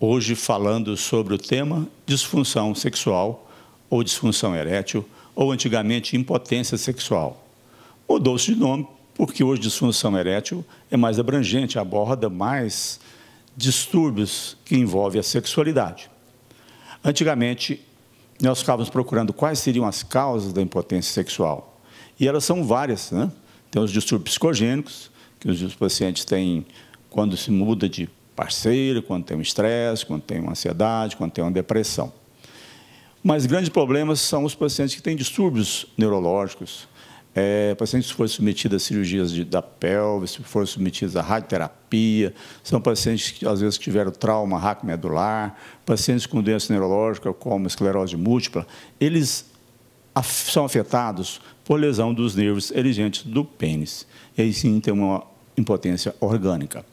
hoje falando sobre o tema disfunção sexual ou disfunção erétil, ou antigamente impotência sexual. Mudou-se de nome porque hoje disfunção erétil é mais abrangente, aborda mais distúrbios que envolvem a sexualidade. Antigamente, nós ficávamos procurando quais seriam as causas da impotência sexual. E elas são várias. Né? Tem os distúrbios psicogênicos, que os pacientes têm quando se muda de parceiro, quando tem um estresse, quando tem uma ansiedade, quando tem uma depressão. Mas grandes problemas são os pacientes que têm distúrbios neurológicos, é, pacientes que foram submetidos a cirurgias de, da que foram submetidos a radioterapia, são pacientes que às vezes tiveram trauma raquimedular, pacientes com doença neurológica como esclerose múltipla, eles af são afetados por lesão dos nervos erigentes do pênis. E aí sim tem uma impotência orgânica.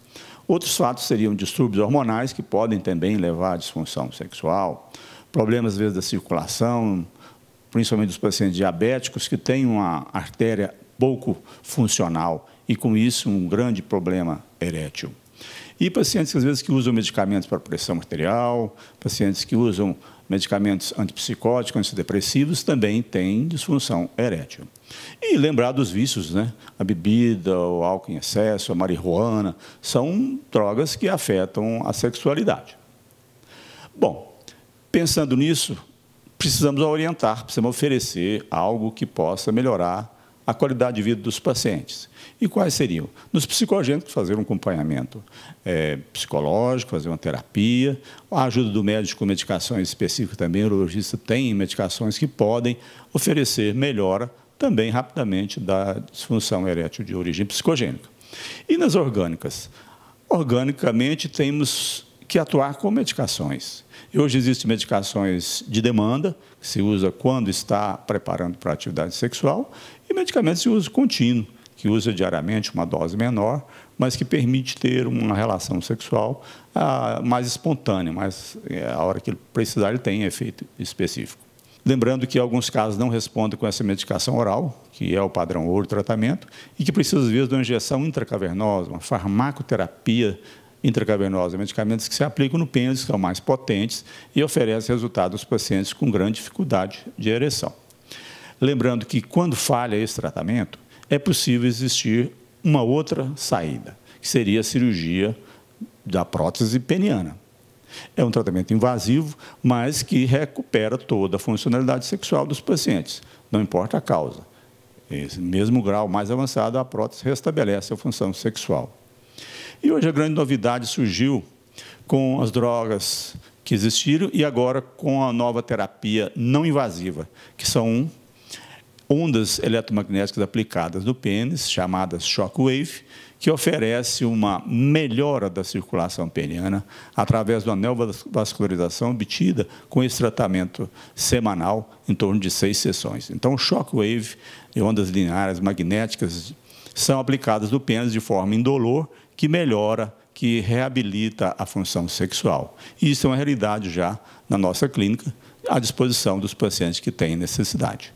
Outros fatos seriam distúrbios hormonais, que podem também levar à disfunção sexual, problemas, às vezes, da circulação, principalmente dos pacientes diabéticos, que têm uma artéria pouco funcional e, com isso, um grande problema erétil. E pacientes, às vezes, que usam medicamentos para pressão arterial, pacientes que usam medicamentos antipsicóticos, antidepressivos, também têm disfunção erétil. E lembrar dos vícios, né? A bebida, o álcool em excesso, a marihuana, são drogas que afetam a sexualidade. Bom, pensando nisso, precisamos orientar, precisamos oferecer algo que possa melhorar a qualidade de vida dos pacientes. E quais seriam? Nos psicogênicos, fazer um acompanhamento é, psicológico, fazer uma terapia, a ajuda do médico com medicações específicas também, o urologista tem medicações que podem oferecer melhora também rapidamente da disfunção erétil de origem psicogênica. E nas orgânicas? Organicamente, temos que atuar com medicações. E hoje existem medicações de demanda, que se usa quando está preparando para atividade sexual, e medicamentos de uso contínuo, que usa diariamente uma dose menor, mas que permite ter uma relação sexual ah, mais espontânea, mas é, a hora que ele precisar ele tem efeito específico. Lembrando que alguns casos não respondem com essa medicação oral, que é o padrão ouro tratamento, e que precisa, às vezes, de uma injeção intracavernosa, uma farmacoterapia intracavernose, medicamentos que se aplicam no pênis, que são mais potentes e oferecem resultado aos pacientes com grande dificuldade de ereção. Lembrando que quando falha esse tratamento, é possível existir uma outra saída, que seria a cirurgia da prótese peniana. É um tratamento invasivo, mas que recupera toda a funcionalidade sexual dos pacientes, não importa a causa. Esse mesmo grau mais avançado, a prótese restabelece a função sexual. E hoje a grande novidade surgiu com as drogas que existiram e agora com a nova terapia não invasiva, que são ondas eletromagnéticas aplicadas no pênis, chamadas shockwave, que oferece uma melhora da circulação peniana através da neovascularização obtida com esse tratamento semanal em torno de seis sessões. Então, shockwave e ondas lineares magnéticas são aplicadas do pênis de forma indolor, que melhora, que reabilita a função sexual. Isso é uma realidade já na nossa clínica, à disposição dos pacientes que têm necessidade.